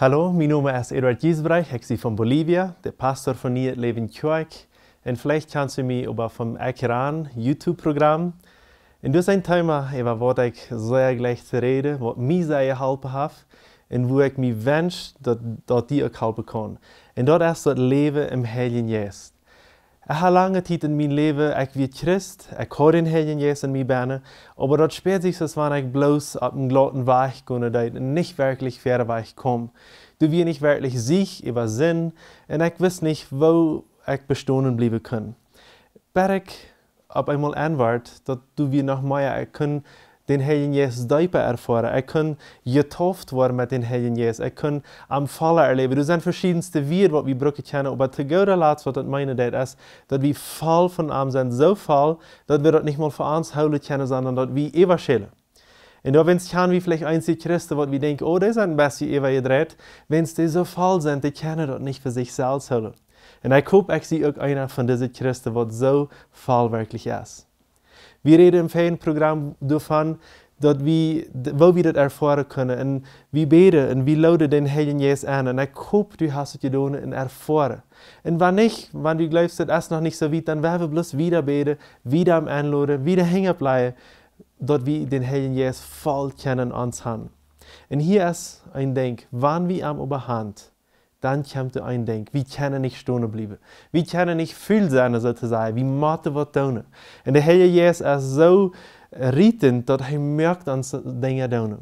Hallo, mein Name ist Eduard Giesbreich, ich bin von Bolivien, der Pastor von Niet Leben Kirch. Und vielleicht kannst du mich über vom Akran YouTube-Programm. Und das ist ein Thema, über das ich sehr gleich zu reden, was mir sehr geholfen hat und wo ich mir wünsche, dass, dass die auch helfen kann. Und das ist das Leben im Heiligen Jesus. Ich habe lange Zeit in meinem Leben, ich vært Christ, ich habe den Herrn Jesus in mi bæne, aber dort sich så wenn ich bloß auf dem glatten Weg da ich nicht wirklich fairer ich komme. Du wirst nicht wirklich sich über Sinn und ich weiß nicht, wo ich bestohlen bleiben können. Berg, ob einmal anwart, dass du wie noch mehr kannst, den heiligen Jesus djupa erfahren. Er kann getoft worden mit den heiligen Jesus. kann am voller erleben. Det sind verschiedenste Wir, die wir we kennen. Aber till goda lats vad det menar det är fall von am sind, zo fall dat wir dat nicht mal voor oss sondern kennen utan att vi En da wenn's kann wie vielleicht einzig Christen, die denken, oh, das ist ein besser Evangeliet, wenn's die so voll sind, die kennen das nicht für sich selbst And En ik hoop echt zie ook einer van deze christen die zo faal werkelijk is. Wir reden im Ferienprogramm davon, dass wir, wo wir das erfahren können. Und wir beten und wir laden den Heiligen Jesus an. Und ich hoffe, du hast es getan und erfahren. Und wenn nicht, wenn du glaubst, das ist noch nicht so weit, dann werden wir bloß wieder beten, wieder am Anladen, wieder hängen bleiben, dass wir den Heiligen Jesus voll kennen und uns haben. Und hier ist ein Denk, wann wir am Oberhand dann kommt er een denk, wie kunnen niet stehen bleiben? Wie kann niet vuil zijn, zo te zeggen? Wie moeten wat doen? En de Heer Jezus is zo rieten dass er merkt aan dingen doen.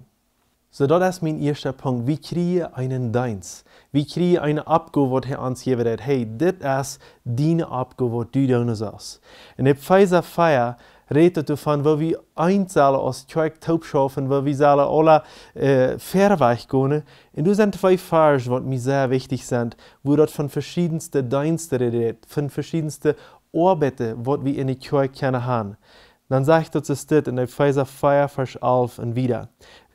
So, das ist mein erster Punkt. Wie kriege einen Deins? Wie kriege eine Abgabe, die er uns gegeben hat? Hey, das ist deine Abgabe, die du tun sollst. Und in dieser Feier redet davon, wo wir einzahlen als Zeug schaffen, wo wir alle äh, verweich gehen. Und du sind zwei Verse, die mir sehr wichtig sind, wo dort von verschiedensten Diensten redet, von verschiedensten Arbeiten, die wir in der Zeug können haben. Dann ich uns das in der Epheser 4, Vers 11 und wieder.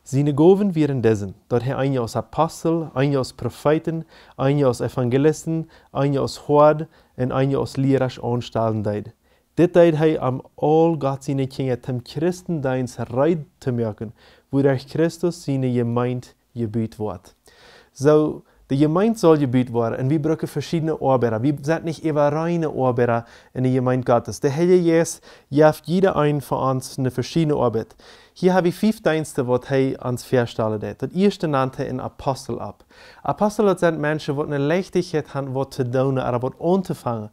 Synagogen währenddessen, dort her einige aus Apostel, einige aus Propheten, einige aus Evangelisten, einige aus Hord und einige aus Lehrers anstellen deit. Dit deed hij om al Gods inekingen tem Christendienst rijdt te maken, waaruit Christus zijn gemeente gebied wordt. Zo, de gemeente zal gebied worden en we gebruiken verschillende Orbera. We zijn nicht even reine Orbera in de gemeente Gottes. De Heilige Geest geeft jeder een van ons eine verschiedene Arbeit. Hier habe ich fünf Dienste, die hij ans verstellen deed. Das erste nannte ein Apostel ab. Apostel sind Menschen, die eine Leichtigkeit haben, was zu tun, aber was anzufangen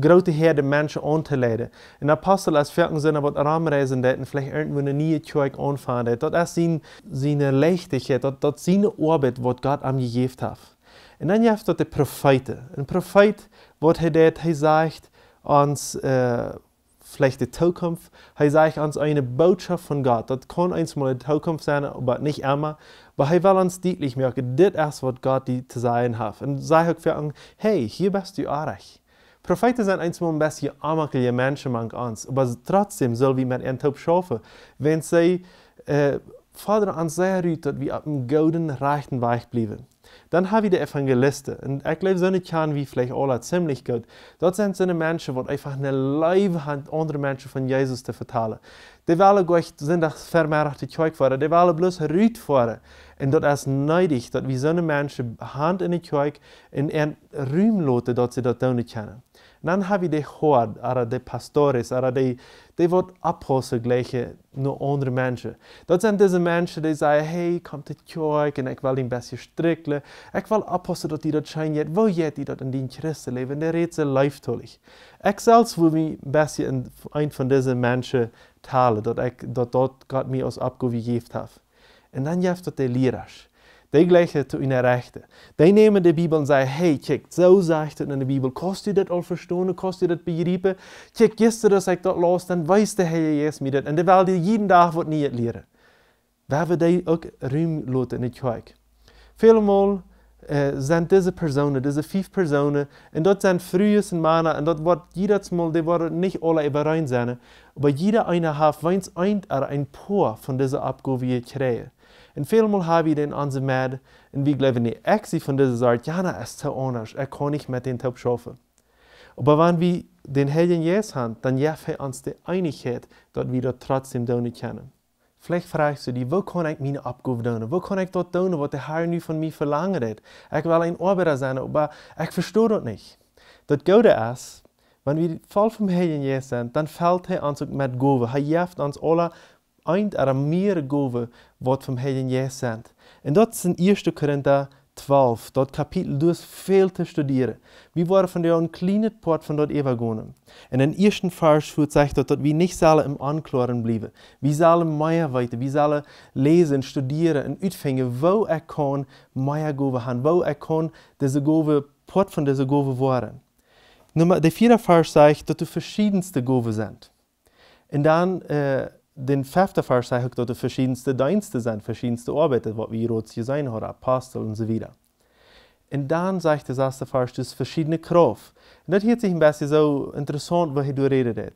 grote herden mensen aan te leiden. En apostel als verken zijn wat raamreizen deden, vielleicht irgendwo een nieuwe kerk aanvaarden. Dat is zijn, zijn leichtigheid, dat, dat zijn arbeid wat God hem gegeven heeft. En dan heeft dat de profeten. Een profeet, wat hij deed, hij sagt, ons... Uh, äh, vielleicht die Zukunft. Er sagt uns eine Botschaft von Gott. Das kann einmal die Zukunft sein, aber nicht immer. Aber er will uns deutlich machen, das ist, was Gott dir zu sagen hat. Und sagt für uns, hey, hier bist du auch recht. Propheten sind eens een beetje amakelige Menschen mank ons. Maar trotzdem zullen we met hen hoop schaffen. Wenn sie äh, vader aan zij ruikt dat we dem golden gouden rechten weg Dann habe ich die Evangelisten. Und ich glaube, so eine kann wie vielleicht alle ziemlich gut. Dort sind so eine Menschen, die einfach eine Leibe haben, andere Menschen von Jesus zu vertellen. Die wollen nicht, sind auch vermehrte Zeug fahren. Die wollen bloß Rüd fahren. Und dort ist neidisch, dass wir so eine Menschen Hand in die Zeug in ihren Raum lassen, sie dort tun können dann habe ich det hård, ara de pastores, ara de, de vårt apostelgleiche, no andre mennesker. Dat zijn deze mensen die sagen, hey, kom til kerk, und ich will een beetje strikkelen. Ik wil apostel dat die dat zijn, jet, wil jet die dat in den christen leven, de reeds een leeftolig. Ik zelfs wil me een beetje een von diesen Menschen teilen, dat ik, dat, dat God mij als abgegeven heeft. En dan heeft dat de leraars. Die het zu ihnen Rechten. Die nemen de Bibel en zeggen, hey, check, so sagt het in de Bibel. Kannst je dat al verstaan? Kannst je dat begrijpen? Check, gestern ik dat los, dan weiß de Heer jetzt mit En Und die will dir jeden dag niet nie leren. Wer hebben die ook ruim laten in het Kirche. Veelmaal eh, zijn deze Personen, deze vijf Personen, und dort sind frühes en und dort wird jedes Mal, die worden nicht alle überein sein, aber jeder eine heeft weinig ein poort ein deze von dieser Abgabe In În felul Mulhavi den anzemed, în vigleveni exi von dieser Art, jana es te onas, er kann ich mit den Taub schaffen. Aber wenn wir den Helden Jesus haben, dann jef er uns die Einigkeit, dass wir das trotzdem tun können. Vielleicht fragst du dich, wo kann ich meine Abgabe tun? Wo kann ich das tun, was der Herr nu von mir verlangt hat? Ich will ein Arbeiter sein, aber ich verstehe das nicht. Das geht es, wenn wir voll vom Helden Jesus sind, dann fällt er uns mit Gove. Er jeft uns alle eind er am meer gove, wat vom Heiligen Jesus sind. Und dort sind 1. Korinther 12, dort Kapitel durch viel zu studieren. Wir waren von der einen kleinen Port von dort übergegangen. in den ersten Vers wird sagt dort, dass wir nicht sollen im Anklaren bleiben. Wir sollen mehr weiter, wir sollen lesen, studieren und utfängen, wo er kann mehr Gove haben, wo er kann diese Gove, Port von dieser Gove waren. Nummer, der vierte Vers sagt, dass du verschiedenste Gove sind. Und dann, äh, eh, den fünften Vers sagt dort verschiedenste Dienste sind, verschiedenste Arbeiten, was wir jetzt sein haben, Apostel und so weiter. Und dann sagt der erste Vers, das verschiedene Kraft. Und das hört sich ein bisschen so interessant, was hier redet. hat.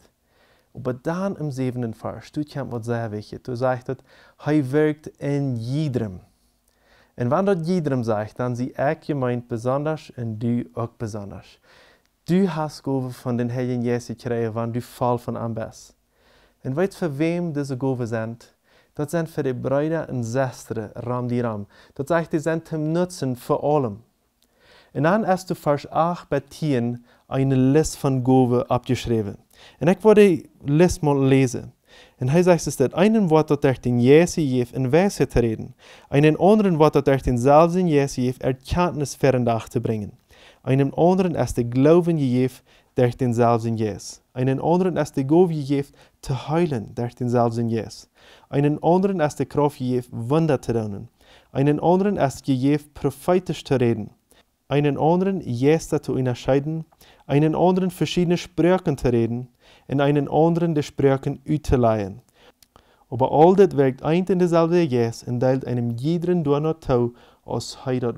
Aber dann im siebten Vers, du kennst was sehr wichtig. Du sagst, er wirkt in jedem. Und wenn dort jedem sagt, dann sie ich gemeint besonders und du auch besonders. Du hast Gabe von den Heiligen Jesu kriegen, wenn du voll von ihm bist. En weet voor wem deze gaven zijn? Dat zijn voor de bruiden en zesteren, ram die ram. Dat zegt, die zijn te nutzen voor allem. En dan is de vers 8 bij 10 een list van gaven opgeschreven. En ik wil die list mal lezen. En hij zegt dus dat een woord dat er in Jesu geeft in wijsheid te reden, einen anderen woord dat er den in Jesu geeft Erkenntnis verendach te brengen, een anderen als de Glauben geeft in zelfs in Jesu, einen anderen als de Gove geeft te huilen, dachten zelfs in Jezus. Einen anderen als der Kraft Jeef Wunder zu doen. Einen anderen als Jeef prophetisch zu reden. Einen anderen Jes zu unterscheiden. Einen anderen verschiedene Sprüchen zu reden. in einen anderen die Sprüchen uitleihen. Aber all das wirkt ein in dezelfde Jes und deelt einem jederen Donut toe als hij dat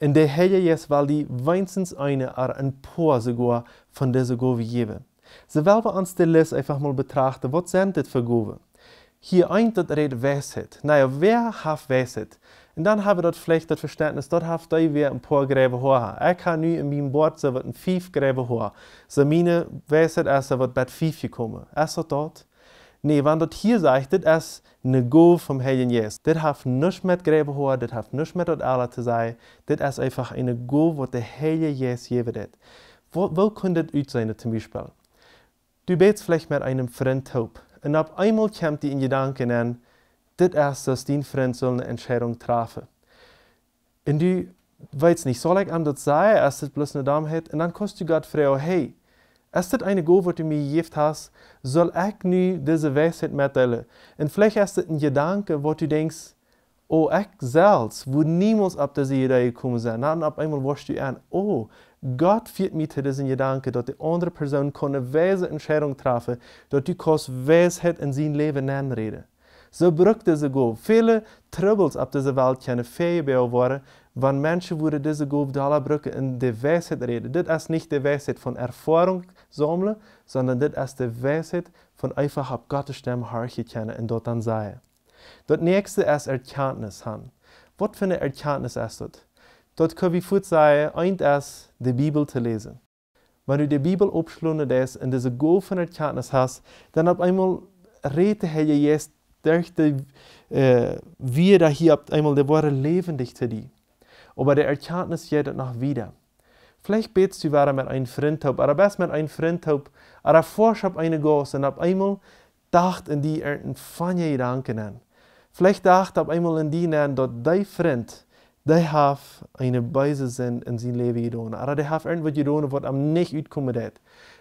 In der de Herr Jezus wil die wenigstens eine ar een paar sogar von dieser Gove geben. Zowel we ons de Liste even mal betrachten, wat zijn dit voor Gaben? Hier dat das Rede Nou ja, wer heeft Weisheit? En dan hebben we dat vielleicht dat verstandnis. Dat heeft hij weer een paar Gräben horen. Ik kan nu in mijn bord so wat een fünf Gräben horen. Zo meine Weisheit is er wat bij fünf gekommen. Ist dat dat. Nee, wenn dat hier zegt dit is een Goal vom Heiligen Jesus. Dit heeft nichts met Gräben horen, dit heeft nichts met dat alle te zijn. Dit is einfach een Goal, wat de Heilige Jesus je Wat Wo, wo uit zijn, Bijvoorbeeld. Du betest vielleicht mit einem Freund taub und ab einmal kommt dir in Gedanken an, das ist, dass dein Freund soll eine Entscheidung treffen. Und du weißt nicht, soll ich ihm das sagen, als das bloß eine Dame hat? Und dann kannst du Gott fragen, hey, ist das eine Go, was du mir gegeben hast, soll ich nu diese Weisheit mitteilen? Und vielleicht ist das ein Gedanke, wo du denkst, oh, ich selbst würde niemals ab diese Idee gekommen sein. Dann ab einmal wirst du an, oh, Gott fiert mit diesen Gedanken, dass die andere Person eine weise Entscheidung treffen dass du Weisheit in sein Leben anreden. So brückt diese Gott. Viele Troubles auf dieser Welt können fähig worden, wenn Menschen würden diese Gott aller Brücke in die Weisheit reden. Das ist nicht die Weisheit von Erfahrung sammeln, sondern das ist die Weisheit von einfach auf Gottes Stimme hören können und dort dann sein. Das nächste ist Erkenntnis Was für eine Erkenntnis ist das? dort Tot kan vi fortsatt eindes die Bibel zu lesen. Wenn du die Bibel aufschlungen is und diese goal van het kennis has, dan op eenmaal reden jetzt je durch de uh, äh, wir da hier op eenmaal de ware levendig zu dir. Aber die Erkenntnis jedet noch wieder. Vielleicht betest du wieder mit einem Freund, oder besser mit einem Freund, oder forsch auf eine Gosse und auf einmal dacht in die Ernten von je Gedanken an. Vielleicht dacht auf einmal in die an, dass dein Freund they have een Basis in, in zijn leven gedaan. Aber die haben irgendwas getan, was am niet uitkommen hat.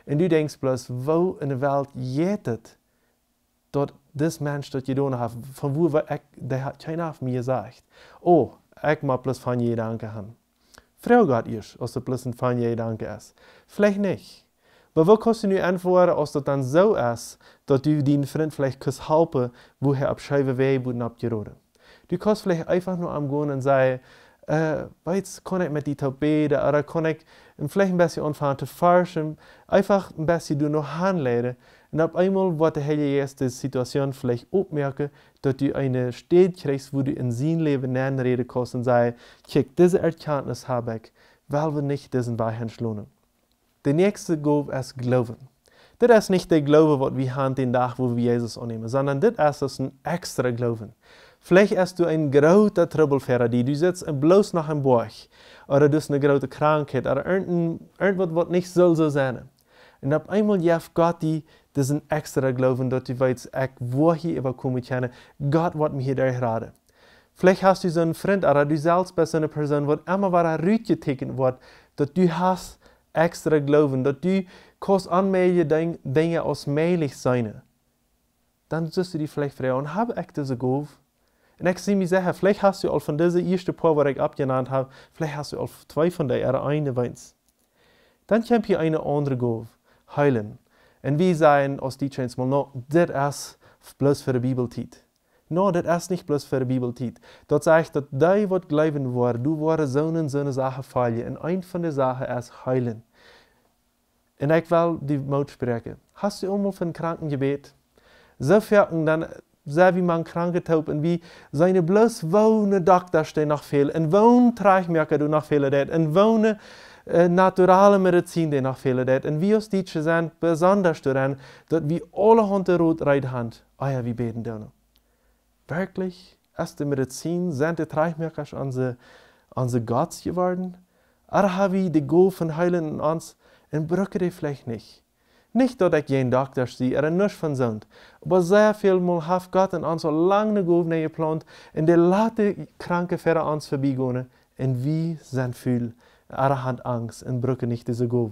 En du denkst plus, wo in de wereld geht het dat dit Mensch dat gedaan heeft? Van wo ich, der hat keiner auf mir Oh, ik mag plus van je danken haben. Frau gaat ist, als das bloß van je danken is. Vlecht niet. Maar wat kost je nu antwoorden als dat dan zo is dat u die vriend vielleicht kunt helpen, wo hij op schrijven wij moet op je rode? Du kannst vielleicht einfach nur am angehen und sagen, äh, jetzt kann ich mit dieser Bede oder kann ich vielleicht ein bisschen anfangen zu forschen, einfach ein bisschen du noch handeln. Und ab einmal wird die erste Situation vielleicht aufmerken, dass du eine Stelle kriegst, wo du in sein Leben reden kannst und sagst, check, diese Erkenntnis habe ich, weil wir nicht diesen Wahrheit schlummern. Der nächste Go ist Glauben. Das ist nicht der Glaube, den wir haben den Tag, wo wir Jesus annehmen, sondern das ist ein extra Glauben. Vielleicht hast du eine große Trubel die du sitzt bloß nach einem Borg Oder du hast eine große Krankheit oder irgendwas, was nicht soll so sein. Und auf einmal jaf Gott die dus diesen extra Glauben, dass du weißt, ich wo hier überkommen kann. Gott wird mich hier gerade. Vielleicht hast du so einen Freund oder du selbst bist eine Person, wat immer wieder teken wird, dass du hast extra Glauben, dass du kannst anmelden Dinge aus möglich sein. Dann wirst du dich vielleicht fragen, habe ich diese Glauben? En ik zie zeggen, vielleicht hast du al von diesen ersten paar die ich abgenannt habe, vielleicht hast du al zwei von die er eine weins. Dann kommt hier eine andere golf, heilen. Und wir sagen aus die Chance mal, no, dit is bloß voor de Bibeltiet. No, das ist nicht bloß voor de Bibeltiet. Dat zegt dass die die glauben worden, du worden so eine Sache fallen. Und eine von de Sachen ist heilen. Und ich will die moed sprechen. Hast du eenmaal van kranken gebet? So gebed? Zoveel dann sehr wie man kranke taub und wie seine bloß wohne Doktor steht noch viel, und wohne Treichmerker du noch viel det, und wohne äh, naturale Medizin die noch viel det, und wie als Deutsche sind besonders daran, dass wie alle Hunde rot reit hand, oh wie beten dürfen. Wirklich, ist die Medizin, sind die Treichmerker unsere, unsere Gott geworden? Oder haben wir die Go von Heilen in uns und brücke die vielleicht nicht? Nicht, dass ich geen Doktor sehe, er is niks van zond. Maar zeer veel mal heeft God in uns so lange de naar je plant en late kranke verder uns vorbeigehen, und wie zijn veel, allerhand angst und brücke nicht diese Gove.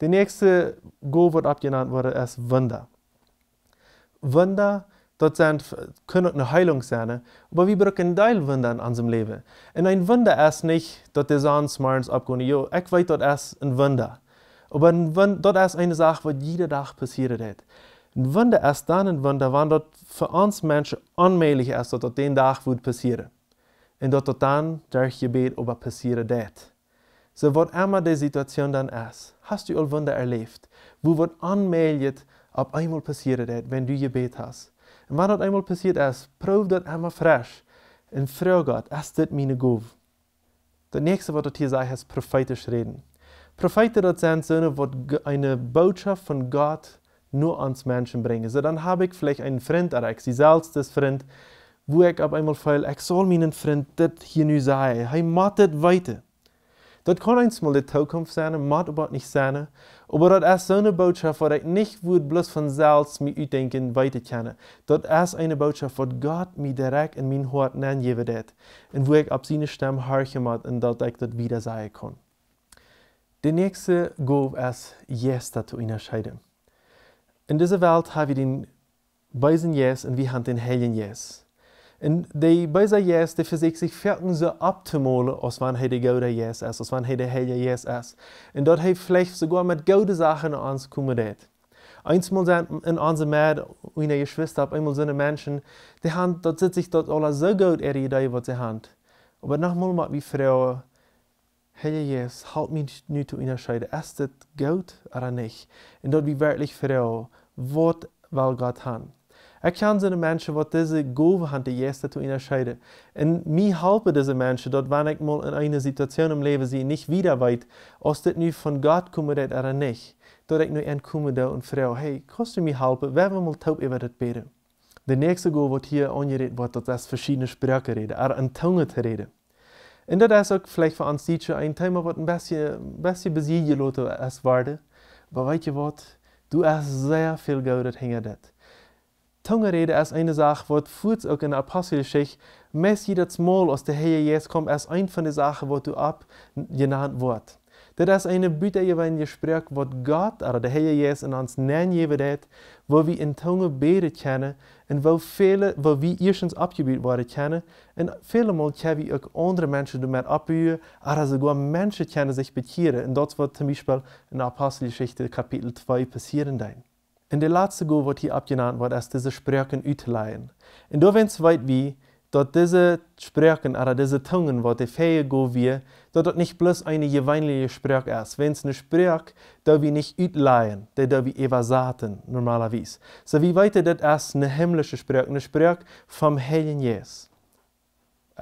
Der nächste Go wird abgenannt worden als Wunder. Wunder, das können auch eine Heilung sein, aber wir brücken Teil Wunder in unserem Leben. Und ein Wunder ist nicht, dass der Sonne morgens abgehen, jo, ich weiß, das ist ein Wunder. Aber wenn, das ist eine Sache, die jeden Tag passiert hat. Und wenn das erst dann und wenn das, wenn das für uns Menschen unmöglich ist, dass das den Tag wird passieren. Und dass das dann durch Gebet aber passieren wird. So, was immer die Situation dann ist, hast du all Wunder erlebt, wo wird unmöglich ob einmal passiert wird, wenn du Gebet hast. Und wenn das einmal passiert ist, prüf das einmal frisch und frage Gott, ist das meine Gabe? Das nächste, was ich hier sage, ist prophetisch reden. Propheten dat seine Söhne, wollen eine Botschaft von Gott nur ans Menschen bringen. So, dann habe ich vielleicht einen Freund erreicht, sie selbst das Freund, wo ich auf einmal fühle, ich soll meinen Freund das hier nu sagen, er macht das weiter. Das kann einmal die Zukunft sein, mag aber nicht sein, aber das ist so eine Botschaft, die ich nicht würde bloß von selbst mir denken weiter kann. Das ist eine Botschaft, die Gott mir direkt in mein Herz nennen wird und wo ich auf seine Stimme hören mag und dass ich das wieder sagen kann. Der nächste gav es Jesus zu unterscheiden. In dieser Welt haben wir den bösen Jesus und wir haben den heiligen Jesus. Und die böse Jesus, die versucht sich verken so abzumalen, als wenn er der gute Jesus ist, als wenn er der heilige Jesus ist. Und dort hat vielleicht sogar mit guten Sachen an uns kommandiert. Einmal sind in unserer Mäd, in der Geschwister, einmal sind Menschen, die haben, dort sitzt sich dort alle so gut, er die Idee, was sie haben. Aber nochmal mal wie Frauen, Heer Jezus, help mij zu unterscheiden, ist das dit oder nicht? Und dort wie wirklich werkelijk vertrouwen wat wel God han. Ik kan zijn Menschen, die diese gove haben, die Jesus zu unterscheiden. Und mij helpen diese Menschen, dort wenn ich mal in einer Situation im Leben sie nicht wieder weet, als dit nu van God komt oder nicht, Dort ich nur aankomen daar en vertrouw, hey, kannst du mij helfen, wer will mal taub über das beten. Der nächste goal, wat hier angeredet wird, dat is verschiedene Sprachen reden, er in Tongen te reden. In der das auch vielleicht für ons teacher een thema wat een beetje, een beetje bezig is worden. Aber weißt du was? Du hast sehr viel Geld hinter dat. Tungerede ist eine Sache, wo Furz auch in der Apostelgeschichte meist jedes Mal aus der Heer Jesus kommt, ist eine von den Sachen, die du abgenannt genannt Det är alltså en byte evangeliespråk vad Gud är, det här Jesus en hans närngivenhet, vad vi en tunge bede känner, en vad, fele, vad vi eerstens opgebied worden känner, en velemal kan vi ook andere mensen doen met opbeuren, er also går mensen kennen sich bekeren, en dat wat zum Beispiel in Apostelgeschichte Kapitel 2 passieren dein. In der letzten Go wird hier abgenannt, wird als diese Sprüchen utleihen. Und da wenn es weit wie, dort diese Sprachen oder diese Tungen, wo die fähig wir, dass das nicht bloß eine jeweilige Sprache ist. Wenn es eine Sprache, da wir nicht utleihen, da da wir übersaten normalerweise. So wie weiter das ist eine himmlische Sprache, eine Sprache vom Heiligen Jesus.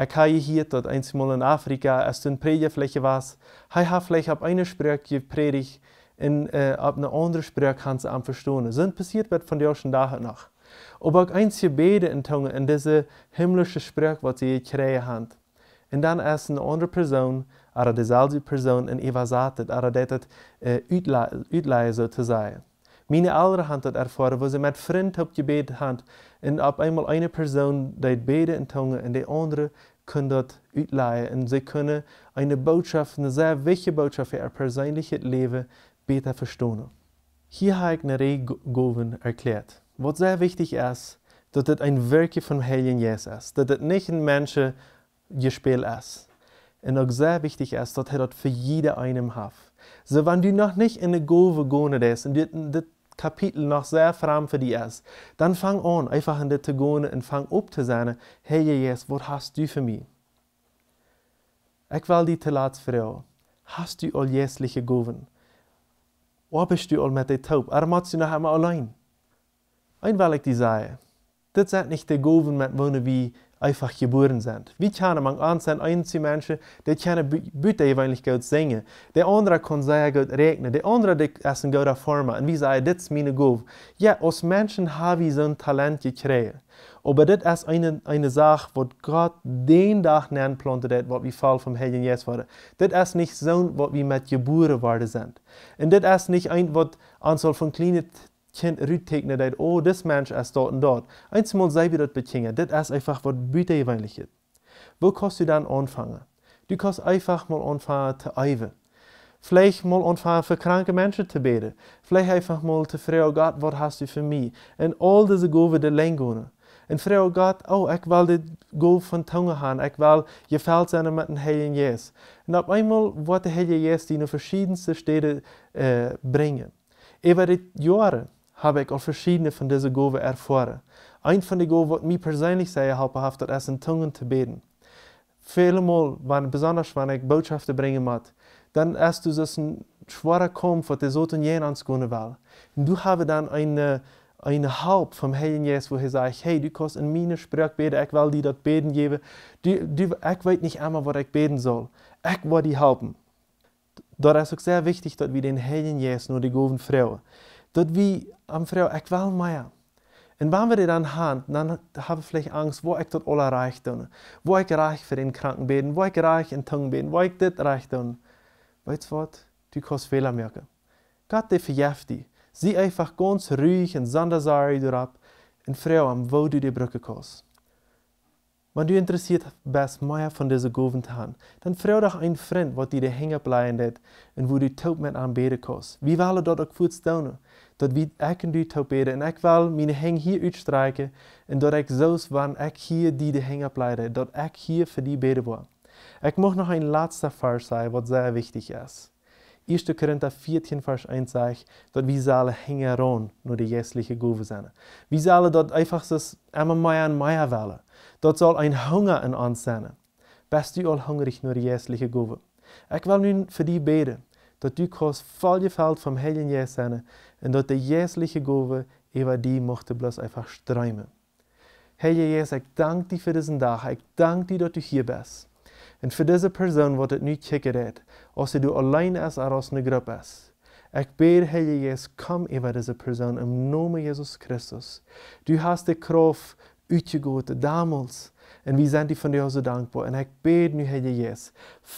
Ich habe hier, dort einmal in Afrika, als du in Predigerfläche warst, ich habe vielleicht auf eine Sprache gepredigt, und äh, eh, auf eine andere Sprache kannst du am verstehen. Sind passiert wird von dir schon daher noch. Och bak ens beder in Tongen in diese himmlische Sprache, vad i kreja hand. Und dann är eine andere person, är dezelfde person en evasatet, är det att utleja so zu säga. Meine äldre haben das erfahren, wo sie mit Freunden upp gebet hand, en ab einmal eine person die beder in Tongen, und die andere kann dat uitleien und sie können eine boodschap, een zeer wichtige Botschaft voor ihr persönliches Leben, besser verstehen. Hier habe ich eine Reh erklärt was sehr wichtig ist, dass das ein Wirken vom Heiligen Jesus ist, dass das nicht ein Menschengespiel ist. Und auch sehr wichtig ist, dass er das für jeden einen hat. So, wenn du noch nicht in eine Kurve gehen bist und das Kapitel noch sehr fremd für dich ist, dann fang an, einfach in das zu gehen und fang up zu sagen, hey Jesus, was hast du für mich? Ich will dich zuletzt fragen, hast du all jesliche Goven? Wo bist du all mit der Taub? Er macht sie noch einmal allein. Einwillig die Sache. Das sind nicht die met wo wir einfach geboren sind. Wie kennen man an sein einzige Menschen, die können bitte eigentlich gut singen. Der andere kann sehr gut regnen. Der andere die ist ein guter Farmer. Und wir sagen, das ist meine Gov. Ja, als Menschen haben wir so Talent gekriegt. Aber das ist eine, eine Sache, was Gott den dag nennen plantet hat, was wir Fall vom Herrn Jesus waren. Das ist nicht so, was wir mit geboren worden sind. Und das ist nicht ein, wat Anzahl von kleinen kind rüttegner dat oh dis mens as dort en dat. Einsmal sei wir dat bekingen. Dit is einfach wat büte jeweinlich Wo kost du dann anfangen? Du kost einfach mal anfangen te ijven. Vielleicht mal anfangen für kranke Menschen zu beten. Vielleicht einfach mal te fragen, Gott, wat hast du für mich? En all diese gove de lengonen. En oh Gott, oh, ik wil dit golf van tongen gaan. Ik wil je veld zijn met een heilige Jezus. En op eenmaal wordt de heilige Jezus die naar verschillende steden eh, brengen. Over dit jaren habe ich auch verschiedene von diesen Gove erfahren. Ein von den Gove wat mir persönlich sehr helfen ist, das in Tungen zu beten. Viele Mal, wenn, besonders wenn ich Botschaften bringen muss, dann hast du so ein schwerer Kampf, was die sollten jenen anzukommen will. Und du habe dann eine, eh, eine Haupt vom Heiligen Jesus, wo er sagt, hey, du kannst in meine Sprache beten, ich will dir das beten geben. Du, du, ich weiß nicht einmal, was ich beten soll. Ich will dir helfen. Dort ist es auch sehr wichtig, dass wir den Heiligen Jesus nur die Goven fragen. Dass wir am Frau, ich will mehr. Und wenn wir die dan haben, dann hebben we vielleicht angst, wo ich das alles reich habe. Wo ich reich für den Kranken beten, wo ich reich in Tungen bin, wo ich das reich habe. Weet je wat? Du kannst Fehler merken. Gott, der verjäft dich. Sieh einfach ganz ruhig und sonder Sorge darauf, und Frau, wo du die Brücke kannst. Wenn du interessiert bist mehr von meer van deze goventaan, dan vraag toch een vriend wat die de hangen blijft en hoe du taub met aanbeden kost. Wie willen dat ook voorstellen? Dort wie ik en du taub beden und ich will meine hang hier ausstreichen und dort ik zelfs wanneer ik hier die de hangen blijft, dat ich hier für die beden word. Ich mag noch ein letzter vers sagen, was sehr wichtig ist. 1. Korinther 14, Vers 1 sagt, dort wir sollen hängen ran, nur die jässliche Gove sind. Wir sollen dort einfach das immer mehr und mehr wollen. Dat zal een honger in ons zijn. Best u al hongerig naar de liggen gove. Ik wil nu voor die beden, dat u kost veld van Heilige Jezus zijn en dat de Jezus liggen gove über die mochte bloß even struimen. Heilige Jesus, ik dank die voor deze dag, ik dank die dat u hier bent. Und für diese Person, wordt het nu kicken als ob du allein als oder aus einer Gruppe ist. Ich bete, Herr Jesus, komm über diese Person im Namen Jesu Christus. Du hast de krof uitgegoten, damals. En wie zijn die von dir zo dankbaar? Und ik bid nu, jes Jesus,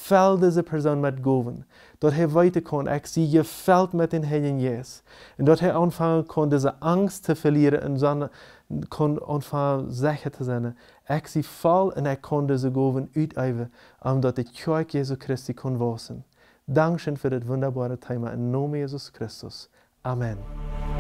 deze persoon Person mit Goven, hij weten kan, ik zie je feld met den Heer jes en dat hij anfangen kan deze Angst te verlieren en dann kon anfangen, sicher zu sein. Ich sie voll und ich kann diese Goven omdat de Kirche Jesu Christi kon wassen. Dankeschön voor dit wunderbare Thema. In Namen Jezus Christus. Amen.